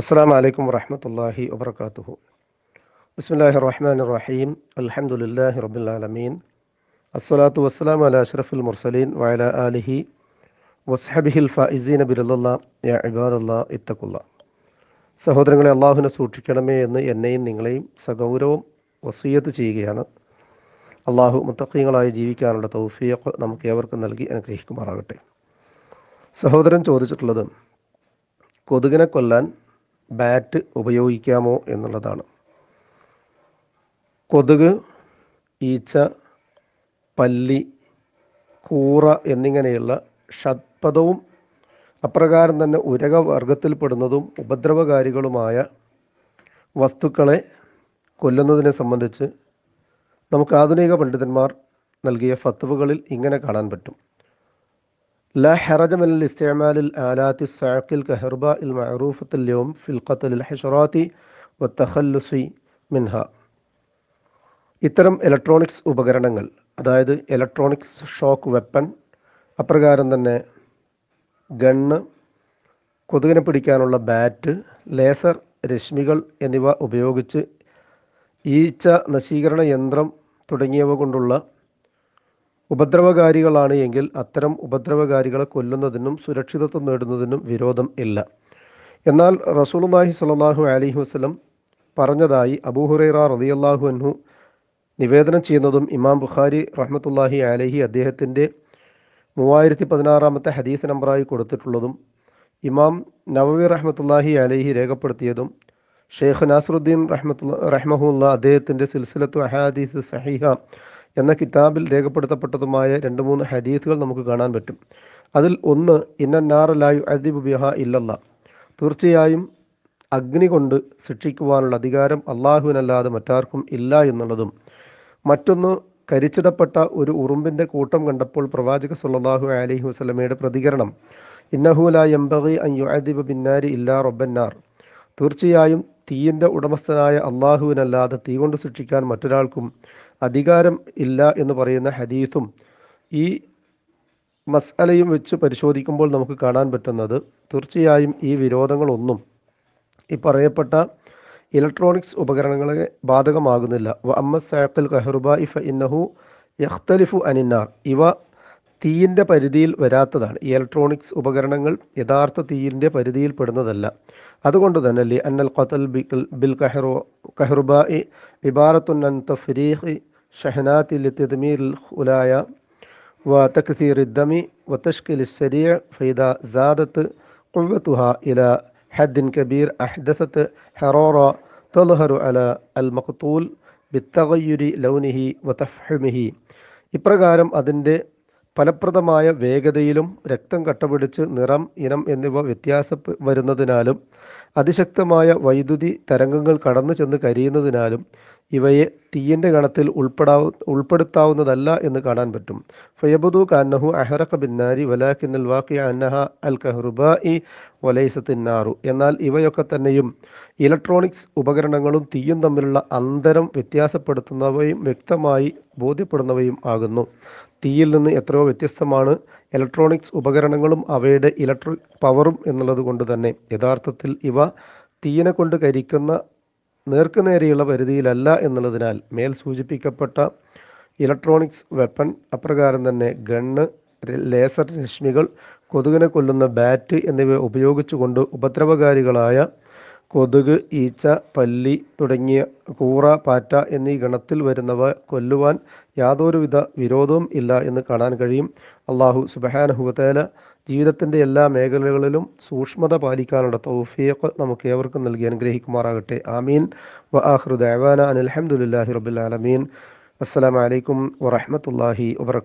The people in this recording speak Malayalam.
അസ്സാം വലൈക്കും വറഹമത്തല്ലാഹി വാത്തു ബിസ്മില്ലാഹി റഹ്മാൻ റഹീം അലഹമുല്ലാഹി റബുലാലമീൻ അസ്സലാത്തു വസ്സലാം അല അഷ്റഫുൽ മുർസലീൻ വയല അലിഹി വസ്ഹബിഹിൽ ഫൈസീൻ ബിരുല്ലാ യാ ഇബാദല്ലാ ഇത്തക്കുല്ല സഹോദരങ്ങളെ അള്ളാഹുവിനെ സൂക്ഷിക്കണമേ എന്ന് എന്നെയും നിങ്ങളെയും സഗൗരവം വസീയത്ത് ചെയ്യുകയാണ് അള്ളാഹു മുത്തഖീങ്ങളായി ജീവിക്കാനുള്ള തൗഫിയൊക്കെ നമുക്ക് ഏവർക്കും നൽകി അനുഗ്രഹിക്കുമാറാകട്ടെ സഹോദരൻ ചോദിച്ചിട്ടുള്ളത് കൊതുകിനെ കൊല്ലാൻ ബാറ്റ് ഉപയോഗിക്കാമോ എന്നുള്ളതാണ് കൊതുക് ഈച്ച പല്ലി കൂറ എന്നിങ്ങനെയുള്ള ഷത്പഥവും അപ്രകാരം തന്നെ ഉരകവർഗത്തിൽപ്പെടുന്നതും ഉപദ്രവകാരികളുമായ വസ്തുക്കളെ കൊല്ലുന്നതിനെ സംബന്ധിച്ച് നമുക്ക് ആധുനിക പണ്ഡിതന്മാർ നൽകിയ ഫത്തുവകളിൽ ഇങ്ങനെ കാണാൻ പറ്റും لا حرج من الاستعمال الآلات الصاعقة الكهرباء المعروفة اليوم في القتل الحشرات والتخلص منها ഇത്തരം ഇലക്ട്രോണിക്സ് ഉപകരണങ്ങൾ അതായത് ഇലക്ട്രോണിക്സ് ഷോക്ക് വെപ്പൺ അപ്രകാരം തന്നെ ഗണ്ണ് കൊതുകിനെ പിടിക്കാനുള്ള ബാറ്റ് ലേസർ രശ്മികൾ എന്നിവ ഉപയോഗിച്ച് ഈച്ച നശീകരണ യന്ത്രം തുടങ്ങിയവ കൊണ്ടുള്ള ഉപദ്രവകാരികളാണ് എങ്കിൽ അത്തരം ഉപദ്രവകാരികളെ കൊല്ലുന്നതിനും സുരക്ഷിതത്വം നേടുന്നതിനും വിരോധം ഇല്ല എന്നാൽ റസൂലുല്ലാഹി സ്വല്ലല്ലാഹു അലൈഹി വസല്ലം പറഞ്ഞതായി അബൂഹുറൈറ റളിയല്ലാഹു അൻഹു നിവേദനം ചെയ്യുന്നതും ഇമാം ബുഖാരി റഹ്മത്തുല്ലാഹി അലഹി അദ്ദേഹത്തിൻ്റെ മൂവായിരത്തി പതിനാറാമത്തെ ഹദീസ് നമ്പറായി കൊടുത്തിട്ടുള്ളതും ഇമാം നവവി റഹ്മത്തുല്ലാഹി അലഹി രേഖപ്പെടുത്തിയതും ഷെയ്ഖ് നാസറുദ്ദീൻ റഹ്മത്തുള്ള റഹ്മഹുല്ല അദ്ദേഹത്തിൻ്റെ സിൽസിലത്തു അഹാദീസ് സഹിഹ എന്ന കിതാബിൽ രേഖപ്പെടുത്തപ്പെട്ടതുമായ രണ്ട് മൂന്ന് ഹദീസുകൾ നമുക്ക് കാണാൻ പറ്റും അതിൽ ഒന്ന് ഇന്ന ലായു അദിബ് ബിഹ ഇല്ലല്ല തീർച്ചയായും അഗ്നി കൊണ്ട് ശിക്ഷിക്കുവാനുള്ള അധികാരം അള്ളാഹുവിനല്ലാതെ മറ്റാർക്കും ഇല്ല എന്നുള്ളതും മറ്റൊന്ന് കരിച്ചിടപ്പെട്ട ഒരു ഉറുമ്പിൻ്റെ കൂട്ടം കണ്ടപ്പോൾ പ്രവാചക സുല്ലാഹു അലഹി വസ്ലമയുടെ പ്രതികരണം ഇന്നഹുലായ എംബി അയ്യു അദിബ് ബിന്നാരി ഇല്ലാ റൊബന്നാർ തീർച്ചയായും തീയിൻ്റെ ഉടമസ്ഥനായ അള്ളാഹുവിനല്ലാതെ തീ കൊണ്ട് ശിക്ഷിക്കാൻ മറ്റൊരാൾക്കും അധികാരം ഇല്ല എന്ന് പറയുന്ന ഹദീസും ഈ മസ്അലയും വെച്ച് പരിശോധിക്കുമ്പോൾ നമുക്ക് കാണാൻ പറ്റുന്നത് തീർച്ചയായും ഈ വിരോധങ്ങളൊന്നും ഈ പറയപ്പെട്ട ഇലക്ട്രോണിക്സ് ഉപകരണങ്ങളെ ബാധകമാകുന്നില്ല വ അമ്മ സാഖൽ കഹറുബ ഇഫ ഇന്നഹു യഖ്തലിഫു അനിന്നാർ ഇവ തീയിൻ്റെ പരിധിയിൽ വരാത്തതാണ് ഇലക്ട്രോണിക്സ് ഉപകരണങ്ങൾ യഥാർത്ഥ തീയിൻ്റെ പരിധിയിൽപ്പെടുന്നതല്ല അതുകൊണ്ട് തന്നെ ലി അന്നൽ ഖത്തൽ ബിൽ ബിൽ കഹറോ കഹ്റുബ ഇബാറത്തുൻ അൻ തഫ്രീഖ് ഷഹനാത്തിൽ തിദ്മീർ ഉലായ വ തക്സീർ ദമി വ തഷ്കിൽ ശരിയ ഫൈദ സാദത്ത് കുവത്തുഹ ഇല ഹദ്ദിൻ കബീർ അഹ്ദസത്ത് ഹറോറ തളഹറു അല അൽ മഖ്തൂൽ ബിത്തകയുരി ലൗനിഹി വ തഫ്ഹുമിഹി ഇപ്രകാരം അതിൻ്റെ ഫലപ്രദമായ വേഗതയിലും രക്തം കട്ടപിടിച്ച് നിറം ഇനം എന്നിവ വ്യത്യാസ വരുന്നതിനാലും അതിശക്തമായ വൈദ്യുതി തരംഗങ്ങൾ കടന്നു ചെന്ന് കരിയുന്നതിനാലും ഇവയെ തീയിൻ്റെ ഗണത്തിൽ ഉൾപ്പെടാ ഉൾപ്പെടുത്താവുന്നതല്ല എന്ന് കാണാൻ പറ്റും ഫയബുദു കാന്നഹു അഹറഖ ബിന്നാരി വലാഖിന്നൽ വാഖി അന്നഹ അൽ കഹ്റുബ ഇ വലൈസത്തിന്നാറു എന്നാൽ ഇവയൊക്കെ തന്നെയും ഇലക്ട്രോണിക്സ് ഉപകരണങ്ങളും തീയും തമ്മിലുള്ള അന്തരം വ്യത്യാസപ്പെടുത്തുന്നവയും വ്യക്തമായി ബോധ്യപ്പെടുന്നവയും ആകുന്നു തീയിൽ നിന്ന് എത്രയോ വ്യത്യസ്തമാണ് ഇലക്ട്രോണിക്സ് ഉപകരണങ്ങളും അവയുടെ ഇലക്ട്രിക് പവറും എന്നുള്ളത് കൊണ്ട് തന്നെ യഥാർത്ഥത്തിൽ ഇവ തീയനെ കൊണ്ട് കരിക്കുന്ന നേർക്കുനേരെയുള്ള പരിധിയിലല്ല എന്നുള്ളതിനാൽ മേൽ സൂചിപ്പിക്കപ്പെട്ട ഇലക്ട്രോണിക്സ് വെപ്പൺ അപ്രകാരം തന്നെ ഗണ്ണ് ലേസർ രശ്മികൾ കൊതുകിനെ കൊല്ലുന്ന ബാറ്റ് എന്നിവ ഉപയോഗിച്ചുകൊണ്ട് ഉപദ്രവകാരികളായ കൊതുക് ഈച്ച പല്ലി തുടങ്ങിയ കൂറ പാറ്റ എന്നീ ഗണത്തിൽ വരുന്നവ കൊല്ലുവാൻ യാതൊരുവിധ വിരോധവും ഇല്ല എന്ന് കാണാൻ കഴിയും അള്ളാഹു സുബഹാനഹുബത്തേല ജീവിതത്തിൻ്റെ എല്ലാ മേഖലകളിലും സൂക്ഷ്മത പാലിക്കാനുള്ള തൗഫീഖ് നമുക്ക് ഏവർക്കും നൽകി അനുഗ്രഹിക്കുമാറാകട്ടെ ആമീൻ വ ആഹ്റുദാന അനിൽഹമുല്ലാഹി റബുലാലമീൻ അസ്സാം വലൈക്കും വറഹമത്തല്ലാഹി വാ